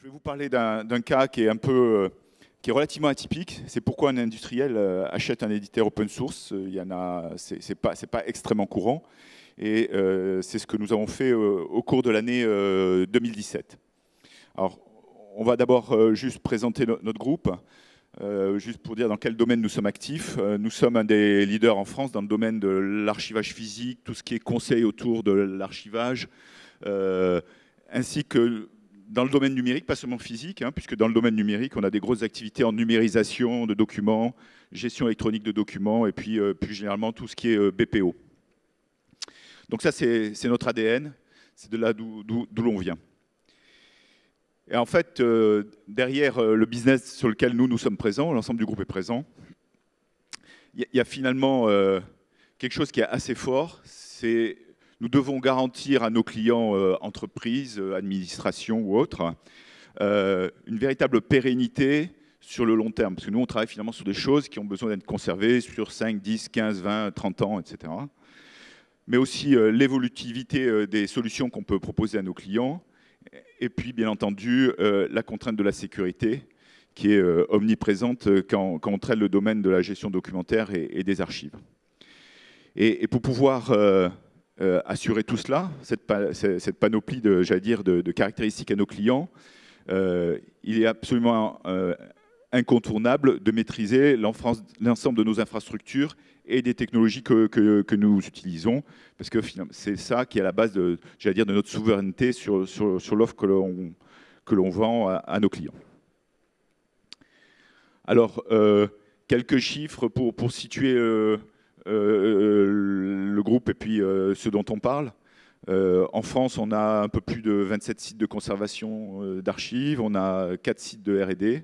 Je vais vous parler d'un cas qui est un peu euh, qui est relativement atypique. C'est pourquoi un industriel euh, achète un éditeur open source. Euh, il y en a, c'est pas c'est pas extrêmement courant, et c'est ce que nous avons fait au cours de l'année 2017. Alors, on va d'abord juste présenter notre groupe. juste pour dire dans quel domaine nous sommes actifs. nous sommes un des leaders en France dans le domaine de l'archivage physique, tout ce qui est conseil autour de l'archivage, ainsi que dans le domaine numérique, pas seulement physique, hein, puisque dans le domaine numérique, on a des grosses activités en numérisation de documents, gestion électronique de documents, et puis euh, plus généralement tout ce qui est euh, BPO. Donc ça, c'est notre ADN, c'est de là d'où l'on vient. Et en fait, euh, derrière le business sur lequel nous, nous sommes présents, l'ensemble du groupe est présent, il y, a finalement quelque chose qui est assez fort, c'est nous devons garantir à nos clients, euh, entreprises, euh, administrations ou autres, euh, une véritable pérennité sur le long terme. Parce que nous, on travaille finalement sur des choses qui ont besoin d'être conservées sur 5, 10, 15, 20, 30 ans, etc. Mais aussi l'évolutivité des solutions qu'on peut proposer à nos clients. Et puis, bien entendu, la contrainte de la sécurité qui est omniprésente quand, on traite le domaine de la gestion documentaire et, des archives. et pour pouvoir euh, assurer tout cela, cette, panoplie de, de, caractéristiques à nos clients, euh, il est absolument euh, incontournable de maîtriser l'ensemble de nos infrastructures et des technologies que, nous utilisons, parce que c'est ça qui est à la base de, de notre souveraineté sur, l'offre que l'on vend à, nos clients. Alors, quelques chiffres pour situer euh, euh, le groupe et puis euh, ce dont on parle. en France, on a un peu plus de 27 sites de conservation d'archives, on a 4 sites de RD,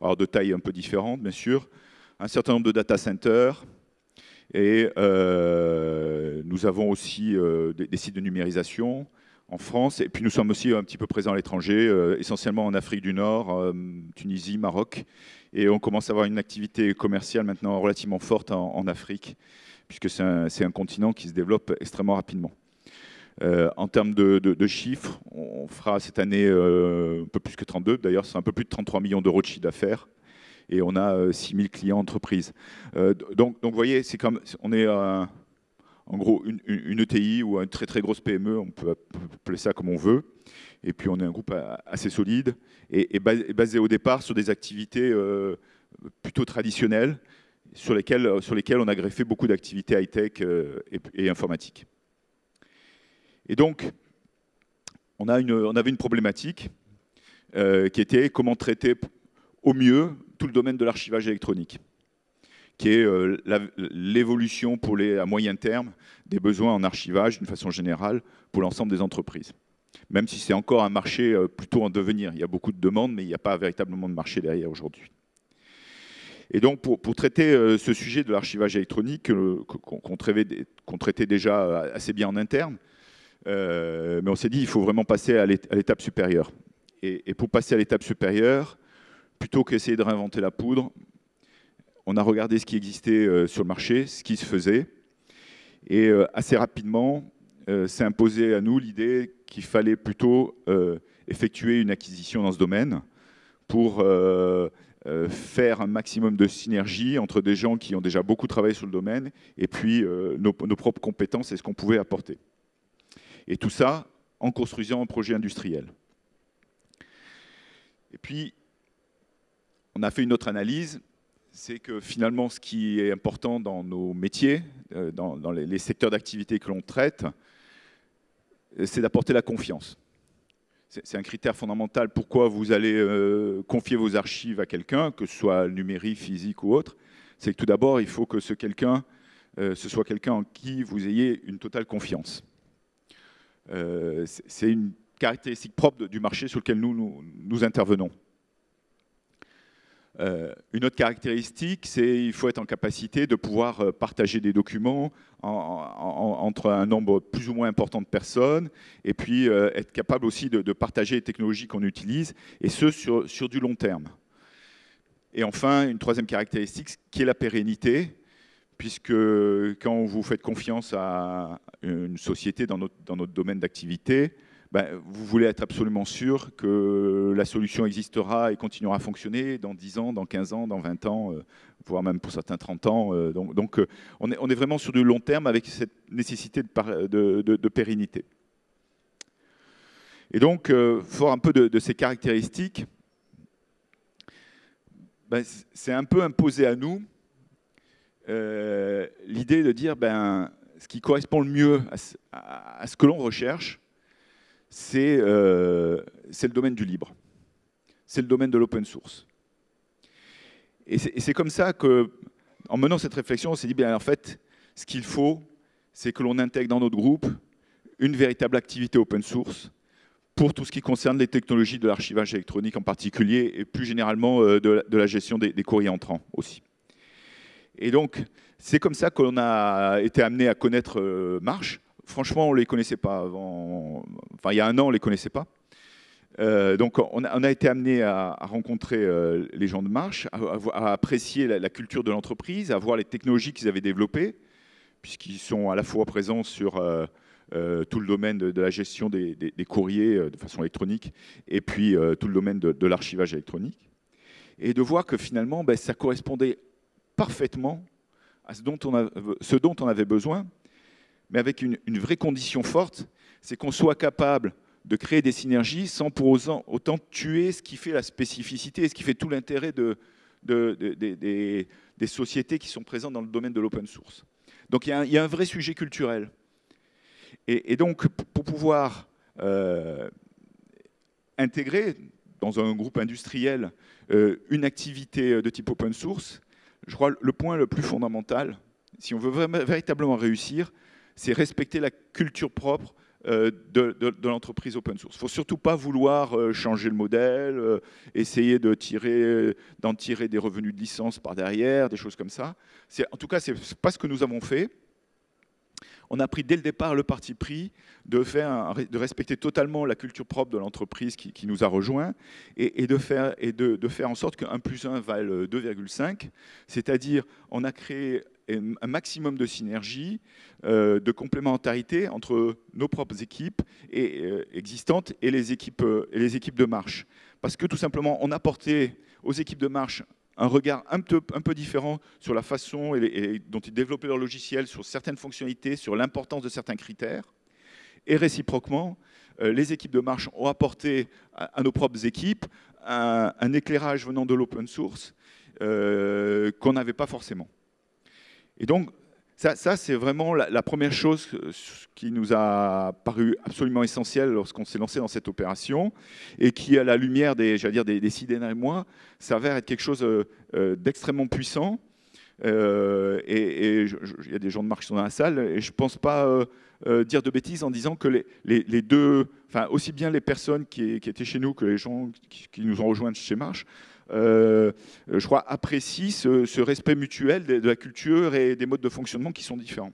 alors de taille un peu différente bien sûr, un certain nombre de data centers, et nous avons aussi des, sites de numérisation, en France. Et puis nous sommes aussi un petit peu présents à l'étranger, euh, essentiellement en Afrique du Nord, euh, Tunisie, Maroc. Et on commence à avoir une activité commerciale maintenant relativement forte en, Afrique, puisque c'est un, continent qui se développe extrêmement rapidement. Euh, en termes de, chiffres, on fera cette année un peu plus que 32, d'ailleurs c'est un peu plus de 33 millions d'euros de chiffre d'affaires, et on a 6000 clients entreprises. donc, vous voyez, c'est comme, on est en gros, une, ETI e ou une très très grosse PME, on peut appeler ça comme on veut. Et puis on est un groupe assez solide et, basé au départ sur des activités euh, plutôt traditionnelles sur lesquelles, on a greffé beaucoup d'activités high-tech euh, et, informatique. informatiques. Et donc, on, avait une problématique euh, qui était comment traiter au mieux tout le domaine de l'archivage électronique qui est euh, l'évolution pour les, à moyen terme des besoins en archivage d'une façon générale pour l'ensemble des entreprises. Même si c'est encore un marché euh, plutôt en devenir. Il y a beaucoup de demandes, mais il n'y a pas véritablement de marché derrière aujourd'hui. Et donc, pour, traiter euh, ce sujet de l'archivage électronique, qu'on traitait déjà assez bien en interne, mais on s'est dit qu'il faut vraiment passer à l'étape supérieure. et, pour passer à l'étape supérieure, plutôt qu'essayer de réinventer la poudre, on a regardé ce qui existait euh, sur le marché, ce qui se faisait. Et euh, assez rapidement, euh, s'est imposé à nous l'idée qu'il fallait plutôt effectuer une acquisition dans ce domaine pour faire un maximum de synergie entre des gens qui ont déjà beaucoup travaillé sur le domaine et puis nos propres compétences et ce qu'on pouvait apporter. Et tout ça en construisant un projet industriel. Et puis, on a fait une autre analyse c'est que finalement, ce qui est important dans nos métiers, euh, dans, les, secteurs d'activité que l'on traite, c'est d'apporter la confiance. C'est un critère fondamental. Pourquoi vous allez euh, confier vos archives à quelqu'un, que ce soit numérique, physique ou autre C'est que tout d'abord, il faut que ce quelqu'un, euh, ce soit quelqu'un en qui vous ayez une totale confiance. c'est une caractéristique propre du marché sur lequel nous, nous intervenons. Euh, une autre caractéristique, c'est qu'il faut être en capacité de pouvoir euh, partager des documents entre un nombre plus ou moins important de personnes, et puis euh, être capable aussi de, partager les technologies qu'on utilise, et ce, sur, sur, du long terme. Et enfin, une troisième caractéristique, qui est la pérennité, puisque quand vous faites confiance à une société dans notre, dans notre domaine d'activité, ben, vous voulez être absolument sûr que la solution existera et continuera à fonctionner dans 10 ans, dans 15 ans, dans 20 ans, euh, voire même pour certains 30 ans. Euh, donc, euh, on, est, vraiment sur du long terme avec cette nécessité de, pérennité. Et donc, fort un peu de, ces caractéristiques, ben, c'est un peu imposé à nous l'idée de dire ben, ce qui correspond le mieux à ce que l'on recherche, euh, c'est le domaine du libre, c'est le domaine de l'open source. Et c'est comme ça qu'en menant cette réflexion, on s'est dit, bien, en fait, ce qu'il faut, c'est que l'on intègre dans notre groupe une véritable activité open source pour tout ce qui concerne les technologies de l'archivage électronique en particulier, et plus généralement euh, de, la, gestion des, courriers entrants aussi. Et donc, c'est comme ça qu'on a été amené à connaître euh, Marche, franchement, on ne les connaissait pas avant. il y a un an, on ne les connaissait pas. Euh, donc, on a, été amené à, rencontrer euh, les gens de Marche, à, apprécier la, culture de l'entreprise, à voir les technologies qu'ils avaient développées, puisqu'ils sont à la fois présents sur euh, tout le domaine de, la gestion des, courriers de façon électronique et puis tout le domaine de, l'archivage électronique. Et de voir que finalement, ben, ça correspondait parfaitement à ce dont on, a, ce dont on avait besoin mais avec une, vraie condition forte, c'est qu'on soit capable de créer des synergies sans pour autant, tuer ce qui fait la spécificité et ce qui fait tout l'intérêt des, sociétés qui sont présentes dans le domaine de l'open source. Donc il y, a un, vrai sujet culturel. Et, donc pour pouvoir euh, intégrer dans un groupe industriel euh, une activité euh, de type open source, je crois le point le plus fondamental, si on veut véritablement réussir, c'est respecter la culture propre euh, de, l'entreprise open source. Il ne faut surtout pas vouloir euh, changer le modèle, euh, essayer d'en de tirer, tirer des revenus de licence par derrière, des choses comme ça. En tout cas, ce n'est pas ce que nous avons fait. On a pris dès le départ le parti pris de, faire de respecter totalement la culture propre de l'entreprise qui, nous a rejoints et, de, faire, en sorte qu'un plus un vaille 2,5. C'est-à-dire, on a créé un maximum de synergie, euh, de complémentarité entre nos propres équipes euh, existantes euh, et les, équipes, de marche. Parce que tout simplement, on apportait aux équipes de marche un regard un peu, différent sur la façon dont ils développaient leur logiciel, sur certaines fonctionnalités, sur l'importance de certains critères. Et réciproquement, les équipes de marche ont apporté à, nos propres équipes un, éclairage venant de l'open source qu'on n'avait pas forcément. Et donc, ça, c'est vraiment la, première chose qui nous a paru absolument essentielle lorsqu'on s'est lancé dans cette opération et qui, à la lumière des, dire, des, des six derniers mois, s'avère être quelque chose euh, euh, d'extrêmement puissant. Euh, et il y a des gens de Marche qui sont dans la salle, et je ne pense pas dire de bêtises en disant que les, deux, enfin aussi bien les personnes qui, étaient chez nous que les gens qui, qui nous ont rejoints chez Marche, euh, je crois, apprécient ce, respect mutuel de, la culture et des modes de fonctionnement qui sont différents.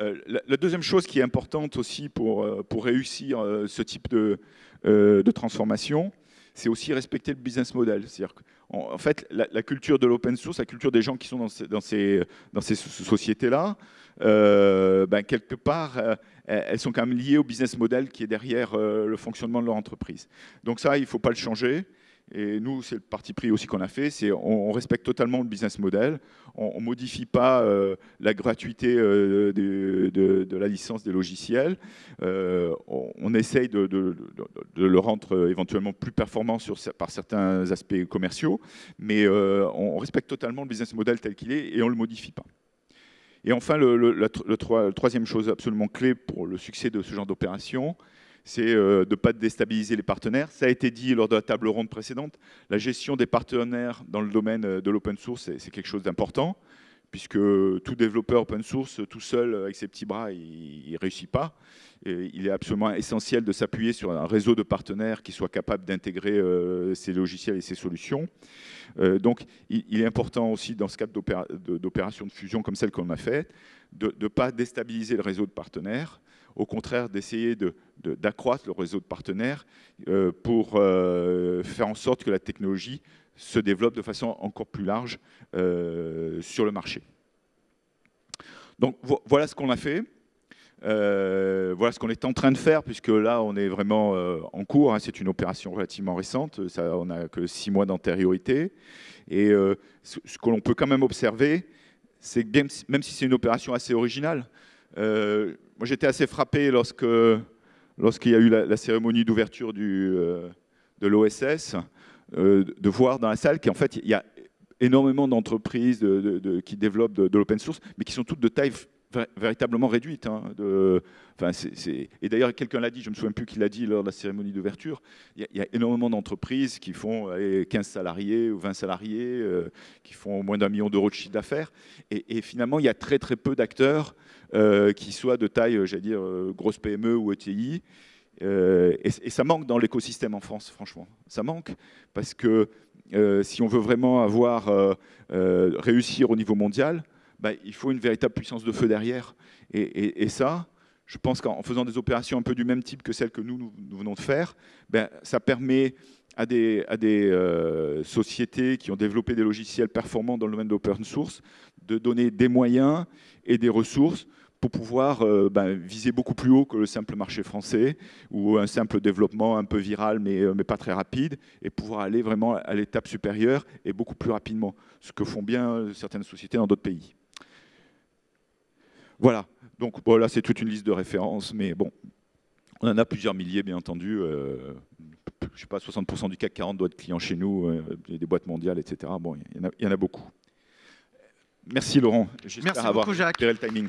Euh, la, deuxième chose qui est importante aussi pour, euh, pour réussir ce type de, de transformation, c'est aussi respecter le business model. en fait, la, culture de l'open source, la culture des gens qui sont dans ces, dans ces, sociétés-là, ben, quelque part, elles sont quand même liées au business model qui est derrière le fonctionnement de leur entreprise. Donc ça, il ne faut pas le changer. Et nous, c'est le parti pris aussi qu'on a fait, c'est on, respecte totalement le business model, on ne modifie pas euh, la gratuité euh, de, la licence des logiciels, euh, on, essaye de, le rendre éventuellement plus performant par certains aspects commerciaux, mais on, respecte totalement le business model tel qu'il est et on ne le modifie pas. Et enfin, la, le, troisième chose absolument clé pour le succès de ce genre d'opération, c'est euh, de ne pas déstabiliser les partenaires. Ça a été dit lors de la table ronde précédente. La gestion des partenaires dans le domaine euh, de l'open source, c'est quelque chose d'important, puisque tout développeur open source, tout seul, euh, avec ses petits bras, il ne réussit pas. il est absolument essentiel de s'appuyer sur un réseau de partenaires qui soit capable d'intégrer ces logiciels et ces solutions. donc, il, est important aussi, dans ce cadre d'opérations de fusion comme celle qu'on a faite, de ne pas déstabiliser le réseau de partenaires, au contraire d'essayer d'accroître le réseau de partenaires euh, pour euh, faire en sorte que la technologie se développe de façon encore plus large euh, sur le marché. Donc voilà ce qu'on a fait. voilà ce qu'on est en train de faire, puisque là, on est vraiment en cours. Hein. c'est une opération relativement récente. on n'a que six mois d'antériorité. Et ce, ce que l'on peut quand même observer, c'est que même si c'est une opération assez originale, euh, moi, j'étais assez frappé lorsque, lorsqu'il y a eu la, cérémonie d'ouverture du, euh, de l'OSS, euh, de voir dans la salle qu'en fait, il y a énormément d'entreprises de, qui développent de, l'open source, mais qui sont toutes de taille véritablement réduite. Hein, et d'ailleurs, quelqu'un l'a dit, je ne me souviens plus qui l'a dit lors de la cérémonie d'ouverture, il y, a énormément d'entreprises qui font 15 salariés ou 20 salariés, qui font moins d'un million d'euros de chiffre d'affaires. Et, et, finalement, il y a très très peu d'acteurs euh, qui soit de taille, euh, j'allais dire, euh, grosse PME ou e ETI. et, ça manque dans l'écosystème en France, franchement. Ça manque parce que si on veut vraiment avoir réussir au niveau mondial, bah, il faut une véritable puissance de feu derrière. Et, ça, je pense qu'en faisant des opérations un peu du même type que celles que nous, nous, venons de faire, ben, ça permet à des, à des sociétés qui ont développé des logiciels performants dans le domaine de l'open source de donner des moyens et des ressources pour pouvoir euh, ben, viser beaucoup plus haut que le simple marché français ou un simple développement un peu viral euh, mais, pas très rapide et pouvoir aller vraiment à l'étape supérieure et beaucoup plus rapidement, ce que font bien certaines sociétés dans d'autres pays. Voilà, donc là c'est toute une liste de références, mais bon, on en a plusieurs milliers bien entendu. Euh, je ne sais pas, 60% du CAC 40 doit être client chez nous, des boîtes mondiales, etc. Bon, il y, en a beaucoup. Merci Laurent. Merci beaucoup avoir Jacques. le timing.